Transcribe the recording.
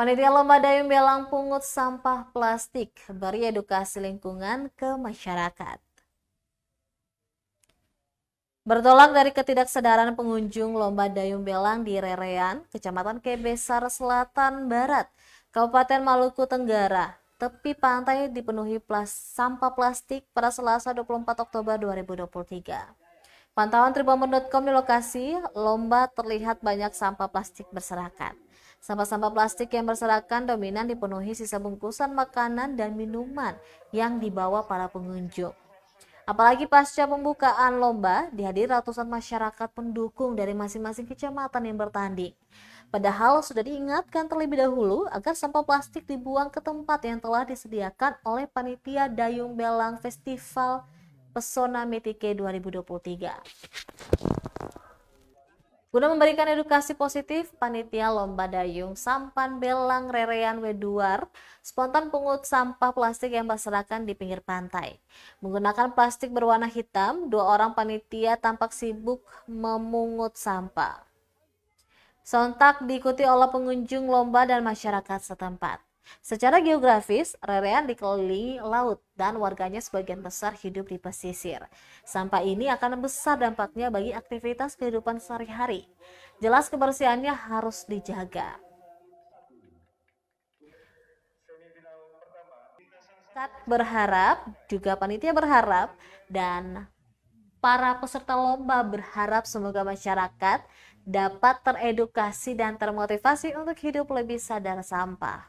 Panitia Lomba Dayung Belang pungut sampah plastik beri edukasi lingkungan ke masyarakat. Bertolak dari ketidaksadaran pengunjung Lomba Dayung Belang di Rerean, Kecamatan Kebesar Selatan Barat, Kabupaten Maluku Tenggara, tepi pantai dipenuhi plas sampah plastik pada Selasa 24 Oktober 2023. Pantauan Tribun.com di lokasi, lomba terlihat banyak sampah plastik berserakan. Sampah-sampah plastik yang berserakan dominan dipenuhi sisa bungkusan makanan dan minuman yang dibawa para pengunjung. Apalagi pasca pembukaan lomba, dihadiri ratusan masyarakat pendukung dari masing-masing kecamatan yang bertanding. Padahal sudah diingatkan terlebih dahulu agar sampah plastik dibuang ke tempat yang telah disediakan oleh panitia Dayung Belang Festival Pesona Metike 2023. Guna memberikan edukasi positif, panitia lomba dayung sampan belang rerean weduar spontan pungut sampah plastik yang berserakan di pinggir pantai. Menggunakan plastik berwarna hitam, dua orang panitia tampak sibuk memungut sampah. Sontak diikuti oleh pengunjung lomba dan masyarakat setempat. Secara geografis, Rerean dikelilingi laut dan warganya sebagian besar hidup di pesisir. Sampah ini akan besar dampaknya bagi aktivitas kehidupan sehari-hari. Jelas kebersihannya harus dijaga. Kat berharap, juga panitia berharap, dan para peserta lomba berharap semoga masyarakat dapat teredukasi dan termotivasi untuk hidup lebih sadar sampah.